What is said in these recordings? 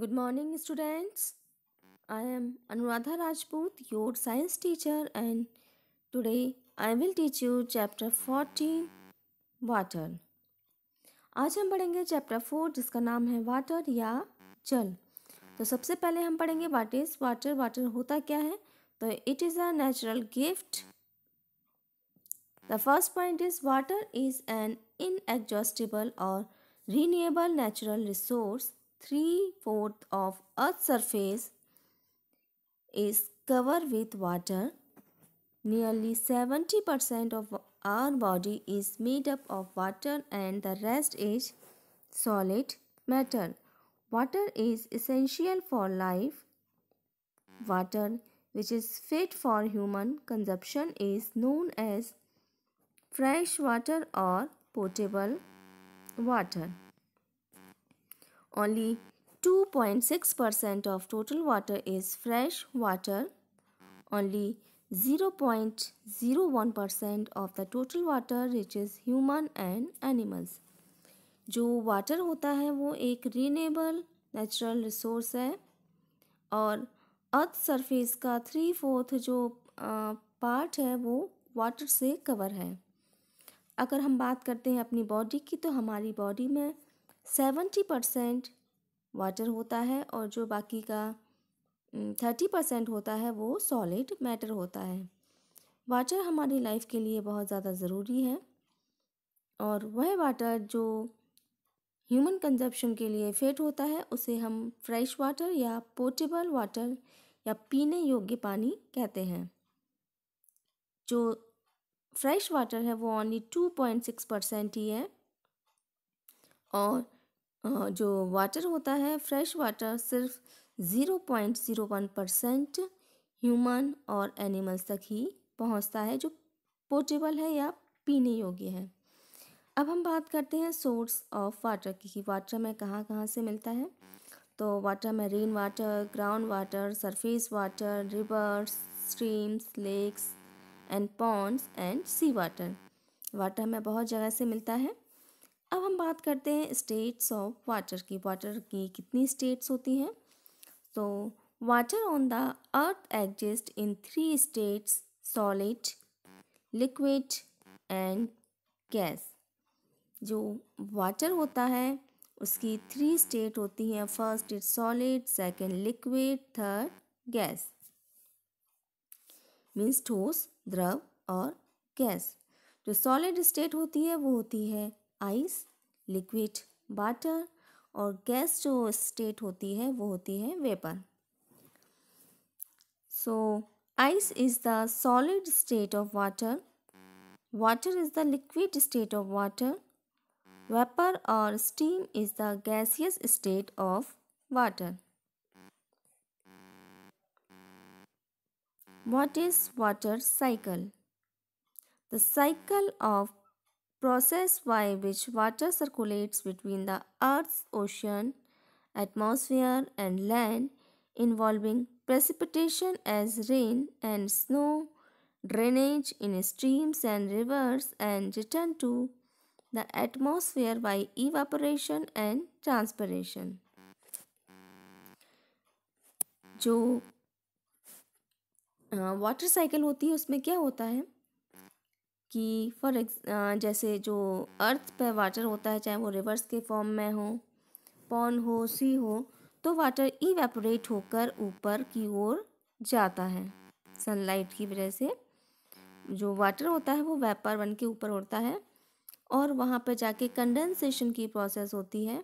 Good morning students I am Anuradha Rajput your science teacher and today I will teach you chapter fourteen water आज हम पढ़ेंगे chapter four जिसका नाम है water या जल तो सबसे पहले हम पढ़ेंगे वाट इज़ वाटर वाटर होता क्या है तो it is a natural gift the first point is water is an inexhaustible और renewable natural resource 3 fourths of earth's surface is covered with water. Nearly 70% of our body is made up of water and the rest is solid matter. Water is essential for life. Water which is fit for human consumption is known as fresh water or potable water. Only 2.6% percent of total water is fresh water. Only 0.01% percent of the total water reaches human and animals. जो water होता है वो एक renewable natural resource है और earth surface का three fourth जो part है वो वाटर से कवर है अगर हम बात करते हैं अपनी बॉडी की तो हमारी बॉडी में सेवेंटी परसेंट वाटर होता है और जो बाकी का थर्टी परसेंट होता है वो सॉलिड मैटर होता है वाटर हमारी लाइफ के लिए बहुत ज़्यादा ज़रूरी है और वह वाटर जो ह्यूमन कंजप्शन के लिए फेट होता है उसे हम फ्रेश वाटर या पोर्टेबल वाटर या पीने योग्य पानी कहते हैं जो फ्रेश वाटर है वो only two point six percent ही है और जो वाटर होता है फ्रेश वाटर सिर्फ zero point zero one percent human और एनिमल्स तक ही पहुंचता है जो पोर्टेबल है या पीने योग्य है अब हम बात करते हैं सोर्स ऑफ वाटर की वाटर में कहाँ कहाँ से मिलता है तो वाटर में rain water ground water surface water rivers streams lakes and ponds and sea water water हमें बहुत जगह से मिलता है अब हम बात करते हैं स्टेट्स ऑफ वाटर की वाटर की कितनी स्टेट्स होती हैं तो water on the earth exist in three states solid liquid and gas जो वाटर होता है उसकी थ्री स्टेट होती हैं first is solid second liquid third gas means ठोस द्रव और गैस जो सॉलिड स्टेट होती है वो होती है आइस लिक्विड वाटर और गैस जो स्टेट होती है वो होती है vapour so ice is the solid state of water water is the liquid state of water vapour और steam is the gaseous state of water what is water cycle the cycle of process by which water circulates between the earth's ocean, atmosphere and land involving precipitation as rain and snow, drainage in streams and rivers and return to the atmosphere by evaporation and transpiration. जो water cycle होती है उसमें क्या होता है कि for जैसे जो अर्थ पर वाटर होता है चाहे वो रिवर्स के फॉर्म में हो पॉन हो सी हो तो वाटर इवेपोरेट होकर ऊपर की ओर जाता है सनलाइट की वजह से जो वाटर होता है वो वेपर बन के ऊपर उड़ता है और वहाँ पर जाके कंडेंसेशन की प्रोसेस होती है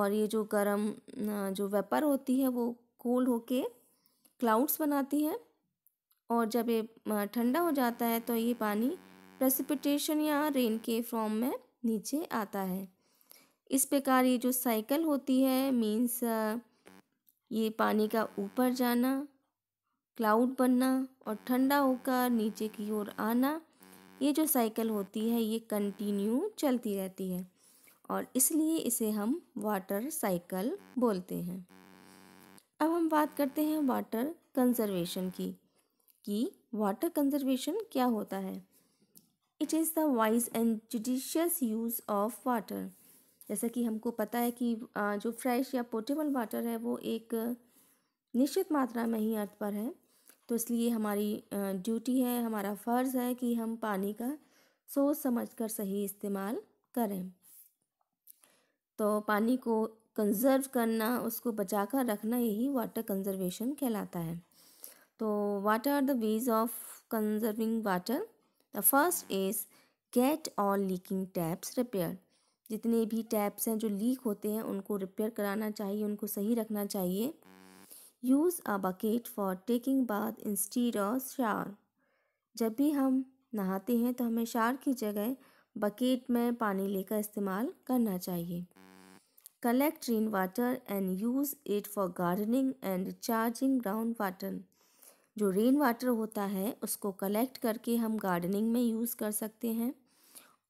और ये जो गर्म जो वेपर होती है वो कोल्ड होके क्लाउड्स बनाती है और जब ये ठंडा हो जाता है तो ये पानी प्रेसिपिटेशन या रेन के फॉर्म में नीचे आता है इस प्रकार ये जो साइकिल होती है मीन्स ये पानी का ऊपर जाना क्लाउड बनना और ठंडा होकर नीचे की ओर आना ये जो साइकिल होती है ये कंटिन्यू चलती रहती है और इसलिए इसे हम वाटर साइकिल बोलते हैं अब हम बात करते हैं वाटर कंजर्वेशन की कि वाटर कंजर्वेशन क्या होता है it is the wise and judicious use of water जैसा कि हमको पता है कि जो फ्रेश या पोर्टेबल वाटर है वो एक निश्चित मात्रा में ही अर्थ पर है तो इसलिए हमारी ड्यूटी है हमारा फ़र्ज़ है कि हम पानी का सोच समझ कर सही इस्तेमाल करें तो पानी को कंजर्व करना उसको बचा कर रखना यही वाटर कंजर्वेशन कहलाता है तो what are the ways of conserving water the first is get all leaking taps repair जितने भी टैप्स हैं जो लीक होते हैं उनको रिपेयर कराना चाहिए उनको सही रखना चाहिए use a bucket for taking bath instead और शार जब भी हम नहाते हैं तो हमें शार की जगह बकेट में पानी लेकर इस्तेमाल करना चाहिए collect rain water and use it for gardening and charging ground water जो रेन वाटर होता है उसको कलेक्ट करके हम गार्डनिंग में यूज़ कर सकते हैं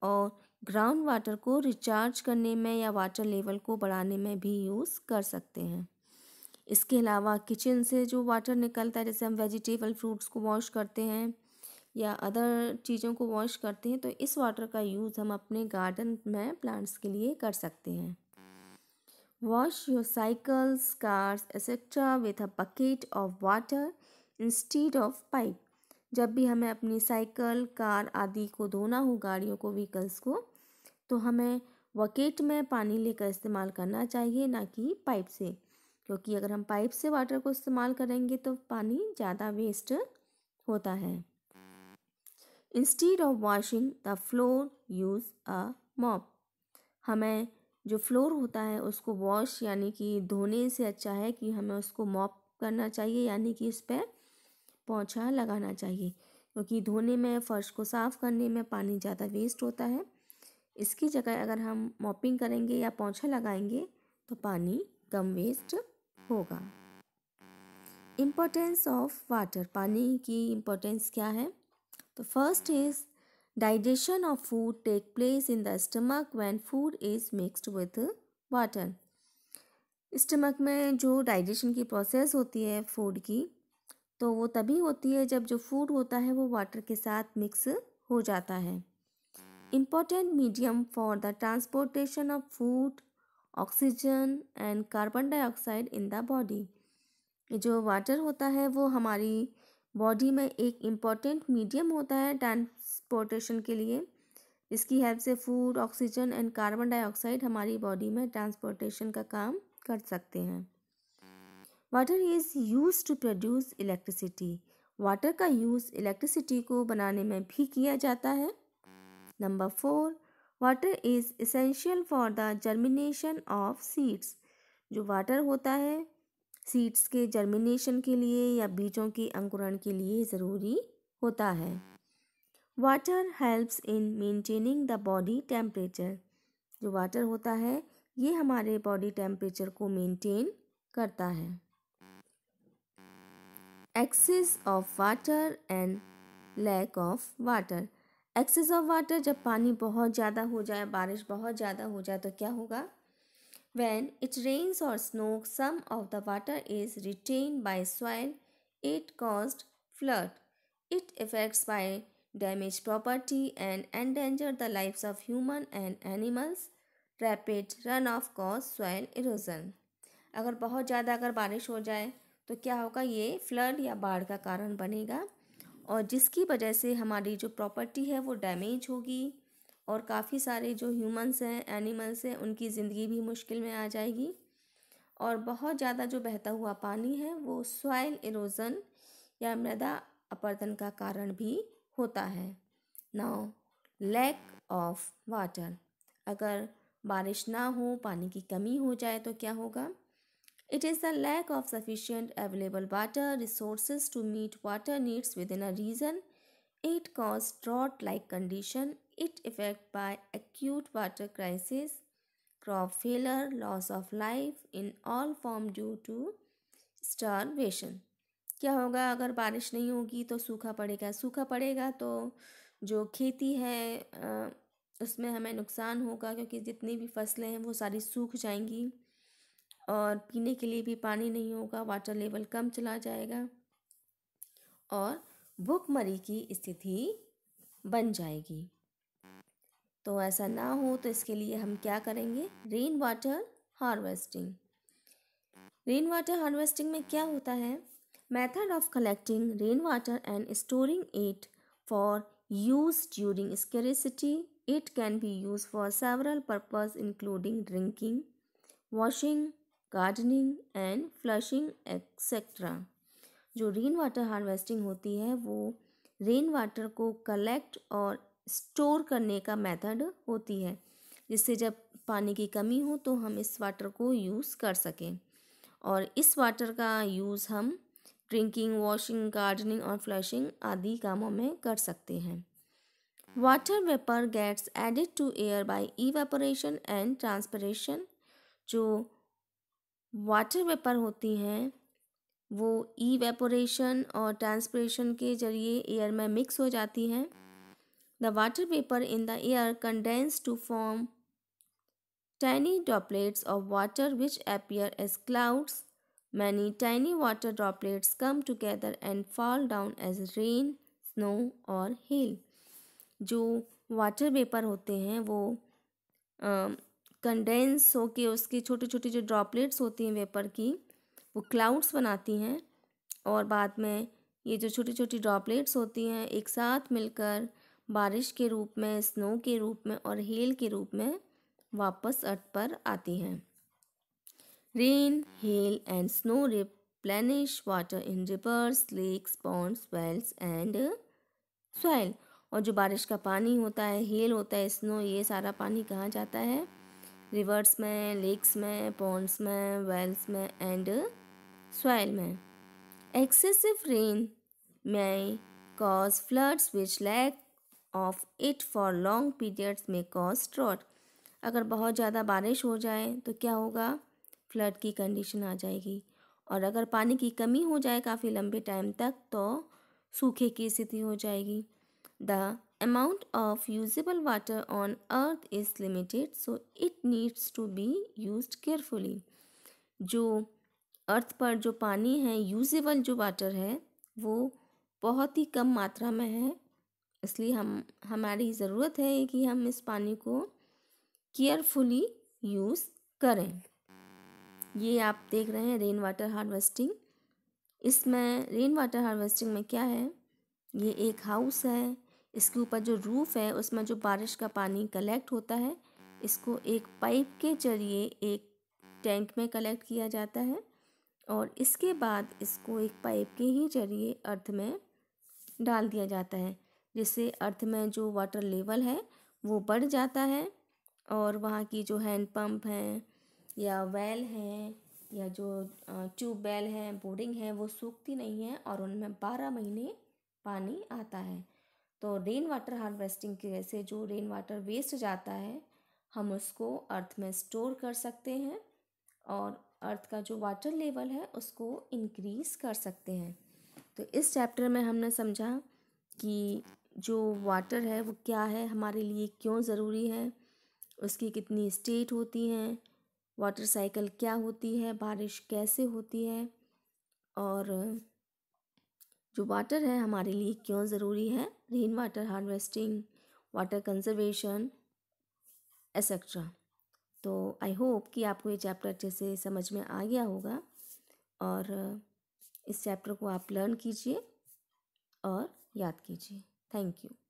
और ग्राउंड वाटर को रिचार्ज करने में या वाटर लेवल को बढ़ाने में भी यूज़ कर सकते हैं इसके अलावा किचन से जो वाटर निकलता है जैसे हम वेजिटेबल फ्रूट्स को वॉश करते हैं या अदर चीज़ों को वॉश करते हैं तो इस वाटर का यूज़ हम अपने गार्डन में प्लांट्स के लिए कर सकते हैं wash your cycles cars etcetera with a bucket of water instead of pipe जब भी हमें अपनी साइकिल कार आदि को धोना हो गाड़ियों को व्हीकल्स को तो हमें वकेट में पानी लेकर इस्तेमाल करना चाहिए ना कि पाइप से क्योंकि अगर हम पाइप से वाटर को इस्तेमाल करेंगे तो पानी ज़्यादा वेस्ट होता है instead of washing the floor use a mop हमें जो फ्लोर होता है उसको वॉश यानी कि धोने से अच्छा है कि हमें उसको मॉप करना चाहिए यानी कि उस पर पोछा लगाना चाहिए क्योंकि धोने में फ़र्श को साफ़ करने में पानी ज़्यादा वेस्ट होता है इसकी जगह अगर हम मॉपिंग करेंगे या पोछा लगाएंगे तो पानी कम वेस्ट होगा इम्पोर्टेंस ऑफ वाटर पानी की इम्पोर्टेंस क्या है तो first is digestion of food take place in the stomach when food is mixed with water stomach में जो डाइजेशन की प्रोसेस होती है फूड की तो वो तभी होती है जब जो फूड होता है वो वाटर के साथ मिक्स हो जाता है important medium for the transportation of food oxygen and carbon dioxide in the body जो वाटर होता है वो हमारी बॉडी में एक इम्पॉर्टेंट मीडियम होता है ट्रांसपोर्टेशन के लिए इसकी हेल्प से food oxygen and carbon dioxide हमारी बॉडी में ट्रांसपोर्टेशन का काम कर सकते हैं water is use to produce electricity water का यूज़ इलेक्ट्रिसिटी को बनाने में भी किया जाता है number four water is essential for the germination of seeds जो वाटर होता है सीड्स के जर्मिनेशन के लिए या बीजों के अंकुरण के लिए ज़रूरी होता है water helps in maintaining the body temperature जो वाटर होता है ये हमारे बॉडी टेम्परेचर को मेंटेन करता है excess of water and lack of water excess of water जब पानी बहुत ज़्यादा हो जाए बारिश बहुत ज़्यादा हो जाए तो क्या होगा वैन इट रेन्स और snow some of the water is retain by soil it cause flood it affects by damage property and endanger the life of human and animals rapid run off cause soil erosion अगर बहुत ज़्यादा अगर बारिश हो जाए तो क्या होगा ये फ्लड या बाढ़ का कारण बनेगा और जिसकी वजह से हमारी जो प्रॉपर्टी है वो डैमेज होगी और काफ़ी सारे जो ह्यूमंस हैं एनिमल्स हैं उनकी ज़िंदगी भी मुश्किल में आ जाएगी और बहुत ज़्यादा जो बहता हुआ पानी है वो सॉइल इरोज़न या मृदा अपर्तन का कारण भी होता है नाउ लैक ऑफ वाटर अगर बारिश ना हो पानी की कमी हो जाए तो क्या होगा It is the lack of sufficient available water resources to meet water needs within a region. It causes drought-like condition. It affect by acute water crisis, crop failure, loss of life in all form due to starvation. क्या होगा अगर बारिश नहीं होगी तो सूखा पड़ेगा सूखा पड़ेगा तो जो खेती है उसमें हमें नुकसान होगा क्योंकि जितनी भी फसलें हैं वो सारी सूख जाएंगी और पीने के लिए भी पानी नहीं होगा वाटर लेवल कम चला जाएगा और भूखमरी की स्थिति बन जाएगी तो ऐसा ना हो तो इसके लिए हम क्या करेंगे rain water harvesting rain water harvesting में क्या होता है method of collecting rain water and storing it for use during scarcity it can be use for several purpose including drinking washing gardening and flushing etcetera जो rain water harvesting होती है वो rain water को collect और store करने का method होती है जिससे जब पानी की कमी हो तो हम इस वाटर को यूज़ कर सकें और इस वाटर का यूज़ हम ड्रिंकिंग वॉशिंग गार्डनिंग और फ्लशिंग आदि कामों में कर सकते हैं water vapour gets added to air by evaporation and transpiration जो वाटर वेपर होती हैं वो ई वेपोरेशन और ट्रांसप्रेशन के जरिए एयर में मिक्स हो जाती हैं the water vapour in the air condense to form tiny droplets of water which appear as clouds many tiny water droplets come together and fall down as rain snow और hail जो water vapour होते हैं वो condense होके उसकी छोटी छोटी जो ड्रॉपलेट्स होती हैं वेपर की वो क्लाउड्स बनाती हैं और बाद में ये जो छोटी छोटी ड्रॉपलेट्स होती हैं एक साथ मिलकर बारिश के रूप में स्नो के रूप में और हेल के रूप में वापस अर्थ पर आती हैं rain hail and snow replenish water in rivers lakes ponds wells and soil और जो बारिश का पानी होता है हेल होता है स्नो ये सारा पानी कहाँ जाता है रिवर्स में लेक्स में पॉन्ड्स में वेल्स में एंड सॉइल में एक्सेसिव रेन में cause floods which lack of it for long periods में कॉज ड्रॉट अगर बहुत ज़्यादा बारिश हो जाए तो क्या होगा फ्लड की कंडीशन आ जाएगी और अगर पानी की कमी हो जाए काफ़ी लंबे टाइम तक तो सूखे की स्थिति हो जाएगी the amount of usable water on earth is limited so it needs to be used carefully जो अर्थ पर जो पानी है यूजेबल जो वाटर है वो बहुत ही कम मात्रा में है इसलिए हम हमारी ज़रूरत है कि हम इस पानी को केयरफुली यूज़ करें ये आप देख रहे हैं रेन वाटर हारवेस्टिंग इसमें रेन वाटर हार्वेस्टिंग में क्या है ये एक हाउस है इसके ऊपर जो रूफ़ है उसमें जो बारिश का पानी कलेक्ट होता है इसको एक पाइप के जरिए एक टैंक में कलेक्ट किया जाता है और इसके बाद इसको एक पाइप के ही जरिए अर्थ में डाल दिया जाता है जिससे अर्थ में जो वाटर लेवल है वो बढ़ जाता है और वहाँ की जो हैंड पंप हैं या वेल हैं या जो ट्यूब वेल हैं बोरिंग हैं वो सूखती नहीं है और उनमें बारह महीने पानी आता है तो रेन वाटर हार्वेस्टिंग की वजह से जो रेन वाटर वेस्ट जाता है हम उसको अर्थ में स्टोर कर सकते हैं और अर्थ का जो वाटर लेवल है उसको इंक्रीज कर सकते हैं तो इस चैप्टर में हमने समझा कि जो वाटर है वो क्या है हमारे लिए क्यों ज़रूरी है उसकी कितनी स्टेट होती हैं वाटर साइकिल क्या होती है बारिश कैसे होती है और जो वाटर है हमारे लिए क्यों ज़रूरी है rain water harvesting water conservation etcetera तो आई होप कि आपको ये चैप्टर अच्छे से समझ में आ गया होगा और इस चैप्टर को आप लर्न कीजिए और याद कीजिए थैंक यू